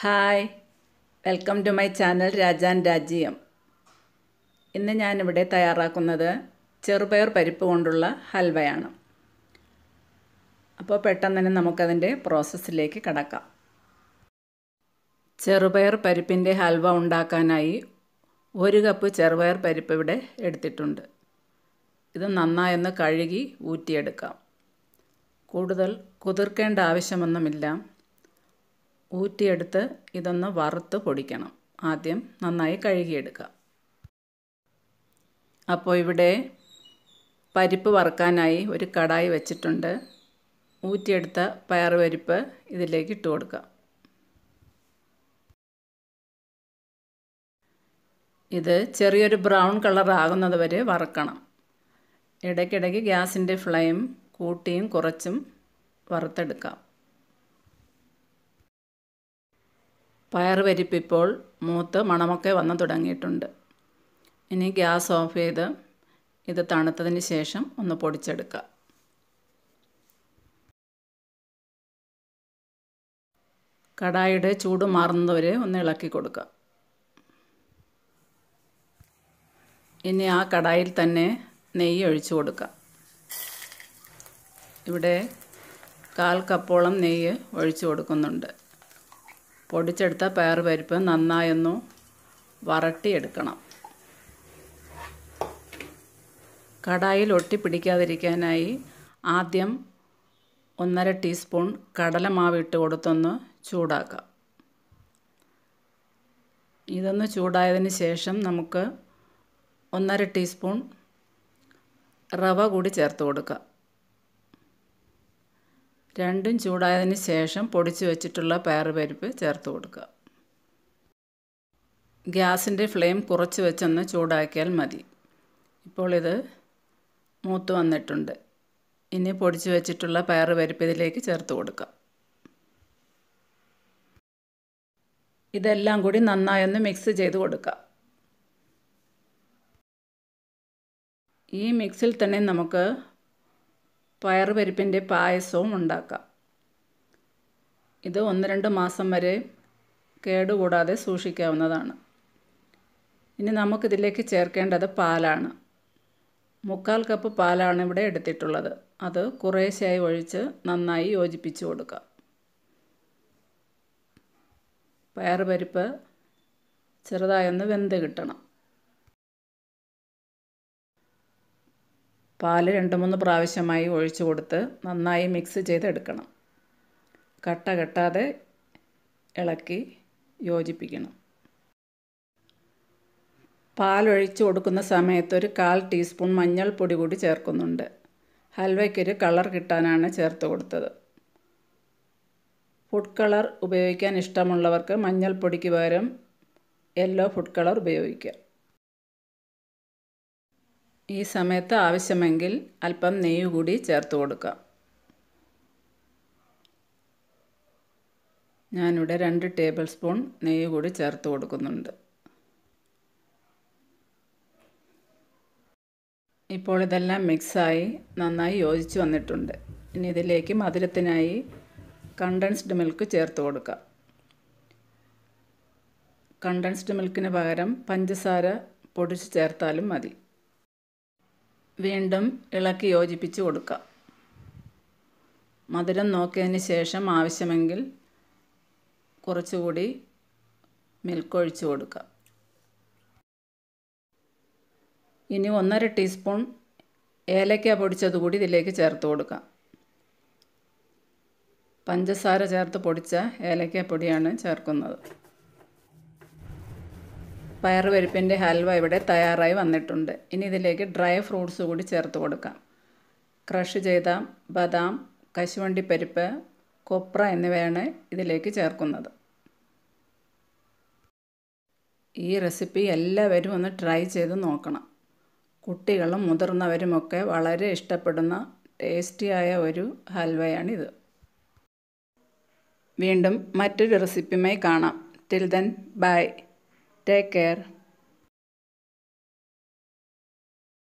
Hi welcome to my channel രാജാൻ രാജ്യം ഇന്ന് ഞാനിവിടെ തയ്യാറാക്കുന്നത് ചെറുപയർ പരിപ്പ് കൊണ്ടുള്ള ഹൽവയാണ് അപ്പോൾ പെട്ടെന്ന് തന്നെ നമുക്കതിൻ്റെ പ്രോസസ്സിലേക്ക് കടക്കാം ചെറുപയർ പരിപ്പിൻ്റെ ഹൽവ ഉണ്ടാക്കാനായി ഒരു കപ്പ് ചെറുപയർ പരിപ്പ് ഇവിടെ എടുത്തിട്ടുണ്ട് ഇത് നന്നായൊന്ന് കഴുകി ഊറ്റിയെടുക്കാം കൂടുതൽ കുതിർക്കേണ്ട ആവശ്യമൊന്നുമില്ല ഊറ്റിയെടുത്ത് ഇതൊന്ന് വറുത്ത് പൊടിക്കണം ആദ്യം നന്നായി കഴുകിയെടുക്കുക അപ്പോൾ ഇവിടെ പരിപ്പ് വറുക്കാനായി ഒരു കടായി വെച്ചിട്ടുണ്ട് ഊറ്റിയെടുത്ത പരിപ്പ് ഇതിലേക്ക് ഇട്ട് കൊടുക്കുക ഇത് ചെറിയൊരു ബ്രൗൺ കളർ ആകുന്നത് വരെ വറുക്കണം ഇടയ്ക്കിടയ്ക്ക് ഗ്യാസിൻ്റെ ഫ്ലെയിം കൂട്ടിയും കുറച്ചും വറുത്തെടുക്കാം പയർ ഇപ്പോൾ മൂത്ത് മണമൊക്കെ വന്ന് തുടങ്ങിയിട്ടുണ്ട് ഇനി ഗ്യാസ് ഓഫ് ചെയ്ത് ഇത് തണുത്തതിന് ശേഷം ഒന്ന് പൊടിച്ചെടുക്കുക കടായിയുടെ ചൂട് മാറുന്നതുവരെ ഒന്ന് ഇളക്കി കൊടുക്കുക ഇനി ആ കടായിൽ തന്നെ നെയ്യ് ഒഴിച്ചു കൊടുക്കുക ഇവിടെ കാൽ കപ്പോളം നെയ്യ് ഒഴിച്ചു കൊടുക്കുന്നുണ്ട് പൊടിച്ചെടുത്ത പയർ പരിപ്പ് നന്നായൊന്നു വരട്ടിയെടുക്കണം കടായിൽ ഒട്ടിപ്പിടിക്കാതിരിക്കാനായി ആദ്യം ഒന്നര ടീസ്പൂൺ കടലമാവ് ഇട്ട് കൊടുത്തൊന്ന് ചൂടാക്കാം ഇതൊന്ന് ചൂടായതിന് ശേഷം നമുക്ക് ഒന്നര ടീസ്പൂൺ റവ കൂടി ചേർത്ത് കൊടുക്കാം രണ്ടും ചൂടായതിന് ശേഷം പൊടിച്ചു വെച്ചിട്ടുള്ള പയറുപരിപ്പ് ചേർത്ത് കൊടുക്കുക ഗ്യാസിൻ്റെ ഫ്ലെയിം കുറച്ച് വെച്ചൊന്ന് ചൂടാക്കിയാൽ മതി ഇപ്പോൾ ഇത് മൂത്ത് വന്നിട്ടുണ്ട് ഇനി പൊടിച്ചു വെച്ചിട്ടുള്ള പരിപ്പ് ഇതിലേക്ക് ചേർത്ത് കൊടുക്കാം ഇതെല്ലാം കൂടി നന്നായൊന്ന് മിക്സ് ചെയ്ത് കൊടുക്കാം ഈ മിക്സിൽ തന്നെ നമുക്ക് പയർ പരിപ്പിൻ്റെ പായസവും ഉണ്ടാക്കാം ഇത് ഒന്ന് രണ്ട് മാസം വരെ കേടുകൂടാതെ സൂക്ഷിക്കാവുന്നതാണ് ഇനി നമുക്കിതിലേക്ക് ചേർക്കേണ്ടത് പാലാണ് മുക്കാൽ കപ്പ് പാലാണ് ഇവിടെ എടുത്തിട്ടുള്ളത് അത് കുറേശ്ശായി ഒഴിച്ച് നന്നായി യോജിപ്പിച്ചു കൊടുക്കാം പയർ പരിപ്പ് ചെറുതായൊന്ന് വെന്ത് കിട്ടണം പാൽ രണ്ട് മൂന്ന് പ്രാവശ്യമായി ഒഴിച്ചു കൊടുത്ത് നന്നായി മിക്സ് ചെയ്തെടുക്കണം കട്ട കെട്ടാതെ ഇളക്കി യോജിപ്പിക്കണം പാലൊഴിച്ച് കൊടുക്കുന്ന സമയത്ത് ഒരു കാൽ ടീസ്പൂൺ മഞ്ഞൾപ്പൊടി കൂടി ചേർക്കുന്നുണ്ട് ഹൽവയ്ക്കൊരു കളർ കിട്ടാനാണ് ചേർത്ത് കൊടുത്തത് ഫുഡ് കളർ ഉപയോഗിക്കാൻ ഇഷ്ടമുള്ളവർക്ക് മഞ്ഞൾപ്പൊടിക്ക് പകരം യെല്ലോ ഫുഡ് കളർ ഉപയോഗിക്കാം ഈ സമയത്ത് ആവശ്യമെങ്കിൽ അല്പം നെയ്യ് കൂടി ചേർത്ത് കൊടുക്കാം ഞാനിവിടെ രണ്ട് ടേബിൾ സ്പൂൺ നെയ്യ് കൂടി ചേർത്ത് കൊടുക്കുന്നുണ്ട് ഇപ്പോൾ ഇതെല്ലാം മിക്സായി നന്നായി യോജിച്ച് വന്നിട്ടുണ്ട് ഇനി ഇതിലേക്ക് മധുരത്തിനായി കണ്ടൻസ്ഡ് മിൽക്ക് ചേർത്ത് കൊടുക്കാം കണ്ടൻസ്ഡ് മിൽക്കിന് പകരം പഞ്ചസാര പൊടിച്ച് ചേർത്താലും മതി വീണ്ടും ഇളക്കി യോജിപ്പിച്ച് കൊടുക്കുക മധുരം നോക്കിയതിന് ശേഷം ആവശ്യമെങ്കിൽ കുറച്ചുകൂടി മിൽക്ക് ഒഴിച്ച് കൊടുക്കുക ഇനി ഒന്നര ടീസ്പൂൺ ഏലക്ക പൊടിച്ചത് കൂടി ഇതിലേക്ക് ചേർത്ത് കൊടുക്കുക പഞ്ചസാര ചേർത്ത് പൊടിച്ച ഏലക്ക പൊടിയാണ് ചേർക്കുന്നത് പയറുപരിപ്പിൻ്റെ ഹൽവ ഇവിടെ തയ്യാറായി വന്നിട്ടുണ്ട് ഇനി ഇതിലേക്ക് ഡ്രൈ ഫ്രൂട്ട്സ് കൂടി ചേർത്ത് കൊടുക്കാം ക്രഷ് ചെയ്ത ബദാം കശുവണ്ടി പരിപ്പ് കൊപ്ര എന്നിവയാണ് ഇതിലേക്ക് ചേർക്കുന്നത് ഈ റെസിപ്പി എല്ലാവരും ഒന്ന് ട്രൈ ചെയ്ത് നോക്കണം കുട്ടികളും മുതിർന്നവരുമൊക്കെ വളരെ ഇഷ്ടപ്പെടുന്ന ടേസ്റ്റിയായ ഒരു ഹൽവയാണിത് വീണ്ടും മറ്റൊരു റെസിപ്പിയുമായി കാണാം till then bye Take care.